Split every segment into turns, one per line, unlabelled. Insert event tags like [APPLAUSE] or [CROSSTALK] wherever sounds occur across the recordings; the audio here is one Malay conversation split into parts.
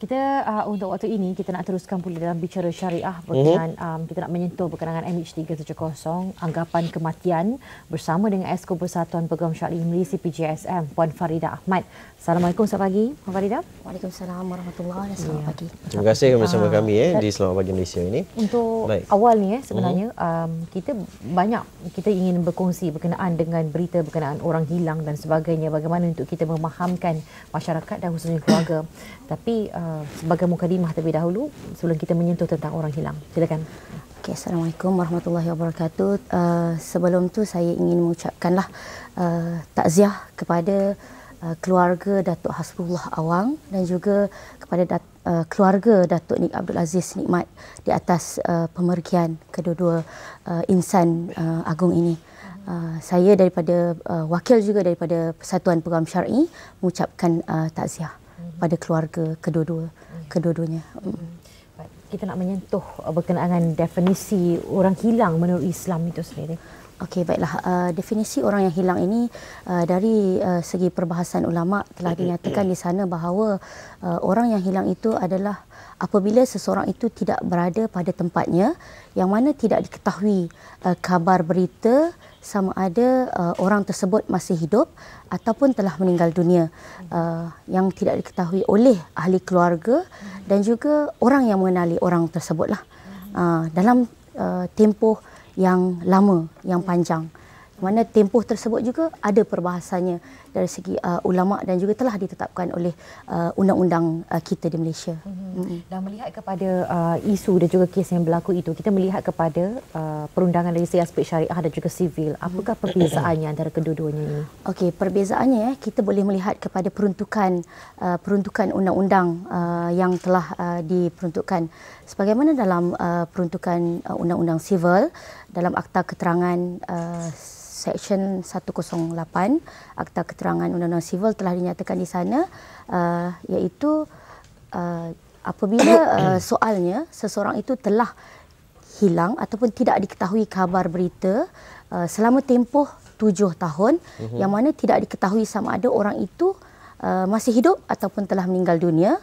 kita uh, untuk waktu ini kita nak teruskan pula dalam bicara syariah mhm. berkenaan mm-hmm. um, kita nak menyentuh berkenaan MH370 anggapan kematian bersama dengan Esko Persatuan Pegawai Syariah Malaysia PJSM Puan Farida Ahmad. Assalamualaikum selamat pagi Puan Farida. Waalaikumsalam warahmatullahi wabarakatuh. selamat pagi. Terima kasih kerana ah, bersama uh, kami eh di Selamat
Pagi Malaysia ini.
Untuk Baik. awal ni eh sebenarnya mm-hmm. um, kita banyak kita ingin berkongsi berkenaan dengan berita berkenaan orang hilang dan sebagainya bagaimana untuk kita memahamkan masyarakat dan khususnya keluarga. Tapi uh, Eh, sebagai mukadimah terlebih dahulu sebelum kita menyentuh tentang orang hilang. Silakan. Okay, Assalamualaikum
warahmatullahi wabarakatuh. Uh, sebelum tu saya ingin mengucapkanlah uh, takziah kepada uh, keluarga Datuk Hasbullah Awang dan juga kepada dat- uh, keluarga Datuk Nik Abdul Aziz Nikmat di atas uh, pemergian kedua-dua uh, insan uh, agung ini. Uh, saya daripada uh, wakil juga daripada Persatuan Peguam Syar'i mengucapkan uh, takziah pada keluarga kedua-dua
ya. kedua-duanya. mm Kita nak menyentuh uh, berkenaan dengan definisi orang hilang menurut Islam itu sendiri. Okey baiklah uh, definisi orang yang hilang ini
uh, dari uh, segi perbahasan ulama telah dinyatakan di sana bahawa uh, orang yang hilang itu adalah apabila seseorang itu tidak berada pada tempatnya yang mana tidak diketahui uh, kabar berita sama ada uh, orang tersebut masih hidup ataupun telah meninggal dunia uh, yang tidak diketahui oleh ahli keluarga dan juga orang yang mengenali orang tersebutlah uh, dalam uh, tempoh yang lama, yang panjang. Mana tempoh tersebut juga ada perbahasannya dari segi uh, ulama dan juga telah ditetapkan oleh uh, undang-undang uh, kita di Malaysia. Hmm. Hmm.
Dan melihat kepada uh, isu dan juga kes yang berlaku itu, kita melihat kepada uh, perundangan dari segi aspek syariah dan juga sivil. Apakah hmm. perbezaannya antara kedua-duanya ini?
Okey, perbezaannya eh, kita boleh melihat kepada peruntukan uh, peruntukan undang-undang uh, yang telah uh, diperuntukkan sebagaimana dalam uh, peruntukan uh, undang-undang sivil dalam akta keterangan uh, Seksyen 108 Akta Keterangan Undang-Undang Sivil telah dinyatakan di sana uh, iaitu uh, apabila [COUGHS] uh, soalnya seseorang itu telah hilang ataupun tidak diketahui kabar berita uh, selama tempoh tujuh tahun uh-huh. yang mana tidak diketahui sama ada orang itu uh, masih hidup ataupun telah meninggal dunia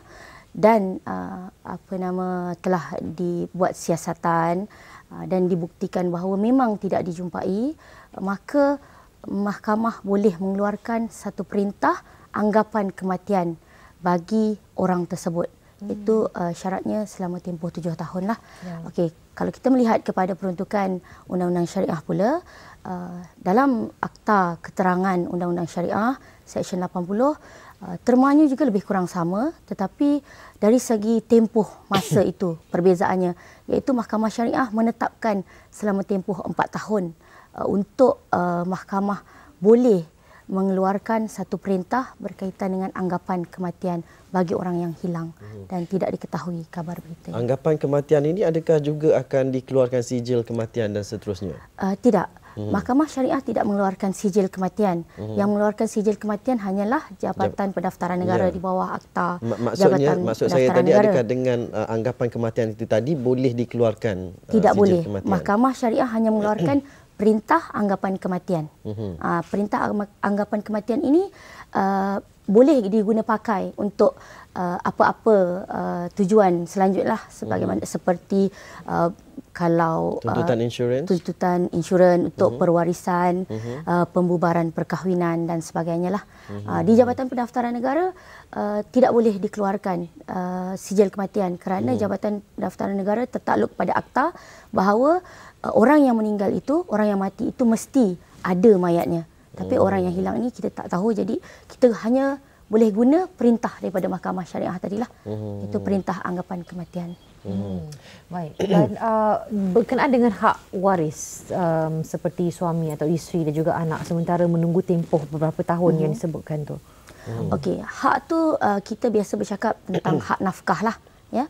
dan uh, apa nama telah dibuat siasatan uh, Ah, dan dibuktikan bahawa memang tidak dijumpai, maka mahkamah boleh mengeluarkan satu perintah anggapan kematian bagi orang tersebut. Hmm. Itu uh, syaratnya selama tempoh tujuh tahun. Lah. Ya. Okay. Kalau kita melihat kepada peruntukan undang-undang syariah pula, uh, dalam akta keterangan undang-undang syariah, Seksyen 80, Ah, termanya juga lebih kurang sama tetapi dari segi tempoh masa [COUGHS] itu perbezaannya iaitu mahkamah syariah menetapkan selama tempoh 4 tahun ah, untuk ah, mahkamah boleh mengeluarkan satu perintah berkaitan dengan anggapan kematian bagi orang yang hilang hmm. dan tidak diketahui kabar berita.
Anggapan kematian ini adakah juga akan dikeluarkan sijil kematian dan seterusnya?
Uh, tidak. Hmm. Mahkamah Syariah tidak mengeluarkan sijil kematian. Hmm. Yang mengeluarkan sijil kematian hanyalah Jabatan Pendaftaran Negara ya. di bawah Akta Maksudnya, Jabatan Maksud saya tadi Negara. adakah
dengan uh, anggapan kematian itu tadi boleh dikeluarkan uh, sijil boleh. kematian? Tidak boleh.
Mahkamah Syariah hanya mengeluarkan [CLEARS THROAT] perintah anggapan kematian. Mm-hmm. Uh, perintah anggapan kematian ini uh, boleh diguna pakai untuk ah, apa-apa uh, tujuan selanjutnya sebagaimana mm-hmm. seperti uh, kalau tuntutan uh, insurans tuntutan insurans untuk uh-huh. perwarisan uh-huh. Uh, pembubaran perkahwinan dan sebagainya lah uh-huh. uh, di jabatan pendaftaran negara uh, tidak boleh dikeluarkan uh, sijil kematian kerana uh-huh. jabatan pendaftaran negara tertakluk pada akta bahawa uh, orang yang meninggal itu orang yang mati itu mesti ada mayatnya tapi uh orang yang oh. hilang ini kita tak tahu jadi kita hanya boleh guna perintah daripada mahkamah syariah tadilah hmm. itu perintah anggapan kematian
hmm. hmm. baik dan uh, berkenaan dengan hak waris um, seperti suami atau isteri dan juga anak sementara menunggu tempoh beberapa tahun hmm. yang disebutkan tu
hmm. okey
hak tu uh, kita biasa bercakap tentang hak
nafkah lah ya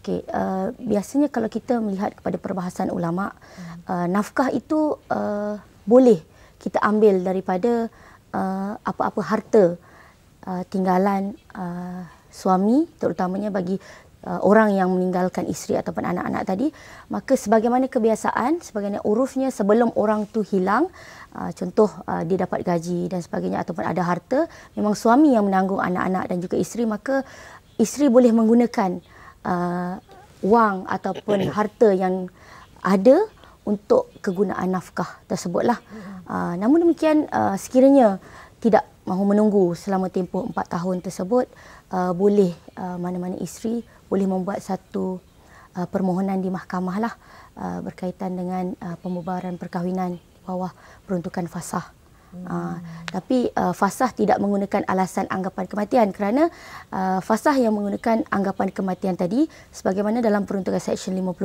okey uh, biasanya kalau kita melihat kepada perbahasan ulama hmm. uh, nafkah itu uh, boleh kita ambil daripada uh, apa-apa harta uh, tinggalan uh, suami terutamanya bagi uh, orang yang meninggalkan isteri ataupun anak-anak tadi maka sebagaimana kebiasaan sebagaimana urufnya sebelum orang tu hilang uh, contoh uh, dia dapat gaji dan sebagainya ataupun ada harta memang suami yang menanggung anak-anak dan juga isteri maka isteri boleh menggunakan uh, wang ataupun [COUGHS] harta yang ada untuk kegunaan nafkah tersebutlah. Hmm. Uh, namun demikian uh, sekiranya tidak mahu menunggu selama tempoh empat tahun tersebut uh, boleh uh, mana-mana isteri boleh membuat satu uh, permohonan di mahkamah lah uh, berkaitan dengan uh, pembubaran perkahwinan bawah peruntukan fasah. Hmm. Uh, tapi uh, fasah tidak menggunakan alasan anggapan kematian kerana uh, fasah yang menggunakan anggapan kematian tadi sebagaimana dalam peruntukan Seksyen 53 uh,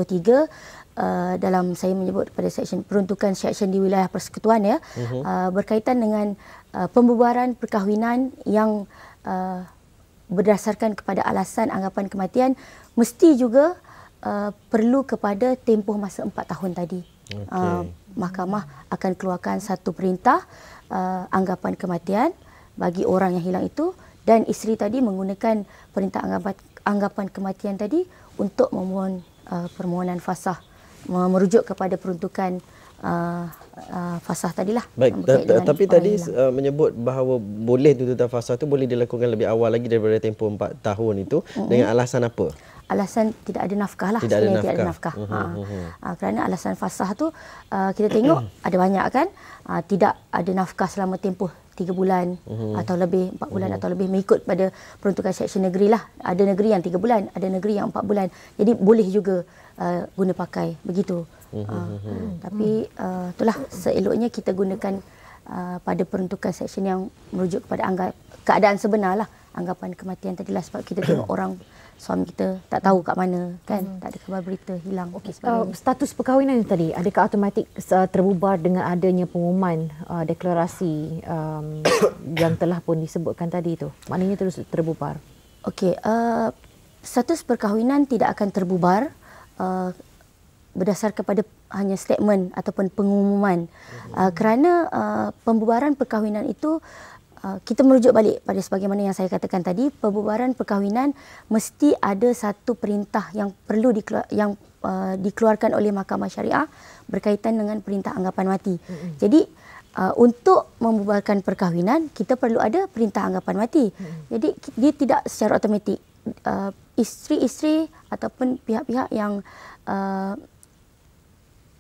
dalam saya menyebut pada Seksyen peruntukan Seksyen di wilayah persekutuan ya hmm. uh, berkaitan dengan uh, pembubaran perkahwinan yang uh, berdasarkan kepada alasan anggapan kematian mesti juga uh, perlu kepada tempoh masa 4 tahun tadi okay. uh, ah, mahkamah akan keluarkan satu perintah uh, anggapan kematian bagi orang yang hilang itu dan isteri tadi menggunakan perintah anggapan, anggapan kematian tadi untuk memohon uh, permohonan fasah merujuk kepada peruntukan uh, Uh, fasah tadilah. Baik, tapi tadi
uh, menyebut bahawa boleh tuntutan fasah tu boleh dilakukan lebih awal lagi daripada tempoh 4 tahun itu mm-hmm. dengan alasan apa?
alasan tidak ada nafkah lah. Tidak, ada nafkah. tidak ada nafkah. Uh-huh. Ha. Mhm, mhm. Ha. Kerana alasan fasah tu uh, kita tengok [CLEARS THROAT] ada banyak kan. Uh, tidak ada nafkah selama tempoh tiga bulan uh-huh. atau lebih, empat bulan uh-huh. atau lebih mengikut pada peruntukan seksyen negeri lah. Ada negeri yang tiga bulan, ada negeri yang empat bulan. Jadi boleh juga uh, guna pakai begitu.
uh Uh-huh. Tapi
uh, itulah seeloknya kita gunakan uh, pada peruntukan seksyen yang merujuk kepada anggar, keadaan sebenar lah anggapan kematian tadi lah, sebab kita tengok [COUGHS] orang
suami kita tak tahu kat mana kan hmm.
tak ada kabar berita hilang Okay. uh,
status perkahwinan tadi adakah automatik uh, terbubar dengan adanya pengumuman uh, deklarasi um, [COUGHS] yang telah pun disebutkan tadi itu maknanya terus terbubar okey uh,
status perkahwinan tidak akan terbubar uh, berdasar kepada hanya statement ataupun pengumuman hmm. uh, kerana uh, pembubaran perkahwinan itu Ah, kita merujuk balik pada sebagaimana yang saya katakan tadi pembubaran perkahwinan mesti ada satu perintah yang perlu dikeluar, yang uh, dikeluarkan oleh mahkamah syariah berkaitan dengan perintah anggapan mati. Mm-hmm. Jadi uh, untuk membubarkan perkahwinan kita perlu ada perintah anggapan mati. hmm Jadi dia tidak secara automatik uh, isteri-isteri ataupun pihak-pihak yang uh,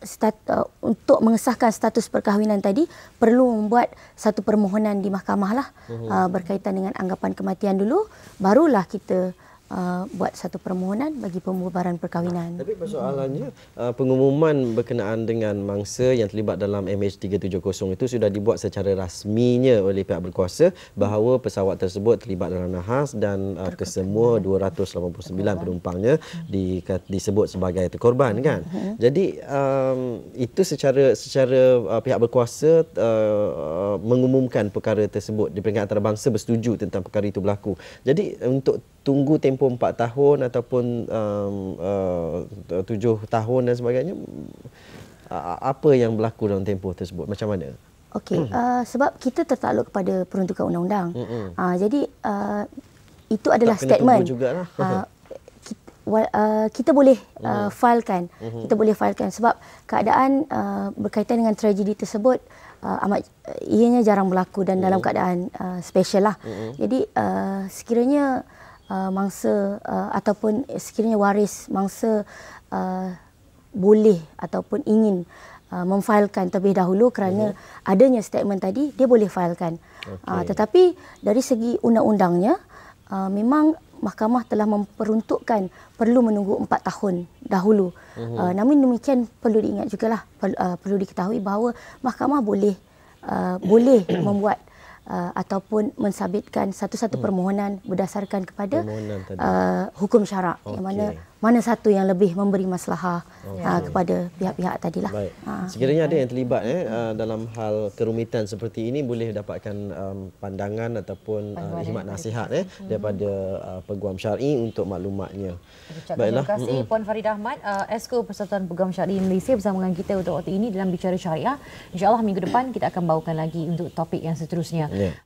stat, uh, untuk mengesahkan status perkahwinan tadi perlu membuat satu permohonan di mahkamah lah oh. uh, berkaitan dengan anggapan kematian dulu barulah kita uh, buat satu permohonan bagi pembubaran perkahwinan. Tapi persoalannya
uh, pengumuman berkenaan dengan mangsa yang terlibat dalam MH370 itu sudah dibuat secara rasminya oleh pihak berkuasa bahawa pesawat tersebut terlibat dalam nahas dan uh, kesemua 289 penumpangnya di, disebut sebagai terkorban hmm. kan. Hmm. Jadi um, itu secara secara uh, pihak berkuasa uh, mengumumkan perkara tersebut di peringkat antarabangsa bersetuju tentang perkara itu berlaku. Jadi untuk tunggu tempoh empat tahun ataupun um, uh, tahun dan sebagainya uh, apa yang berlaku dalam tempoh tersebut macam mana
okey hmm. uh, sebab kita tertakluk kepada peruntukan undang-undang uh, jadi uh, itu adalah tak statement kena tunggu jugalah. Uh, Uh, kita boleh uh, mm-hmm. filekan uh-huh. kita boleh filekan sebab keadaan uh, berkaitan dengan tragedi tersebut uh, amat uh, ianya jarang berlaku dan uh dalam keadaan uh, special lah uh-huh. jadi uh, sekiranya uh, mangsa uh, ataupun sekiranya waris mangsa uh, boleh ataupun ingin uh, memfailkan terlebih dahulu kerana mm-hmm. adanya statement tadi dia boleh failkan. Okay. Uh, tetapi dari segi undang-undangnya uh, memang mahkamah telah memperuntukkan perlu menunggu 4 tahun dahulu. Mm-hmm. Uh, namun demikian perlu diingat jugalah perlu, uh, perlu diketahui bahawa mahkamah boleh uh, boleh [CLEARS THROAT] membuat uh, ataupun mensabitkan satu-satu hmm. permohonan berdasarkan kepada Uh, hukum syarak okay. yang mana mana satu yang lebih memberi masalah oh. ha, kepada pihak-pihak tadilah. Baik. Ha. Sekiranya ada
yang terlibat eh, ah, dalam hal kerumitan seperti ini boleh dapatkan um, pandangan ataupun uh, hikmat eh. nasihat eh, hmm. daripada uh, peguam syari untuk maklumatnya. Baiklah. Terima kasih Puan
Faridah Ahmad, uh, Esko Persatuan Peguam Syari Malaysia bersama dengan kita untuk waktu ini dalam bicara syariah. InsyaAllah minggu depan kita akan bawakan lagi untuk topik yang seterusnya. Yeah.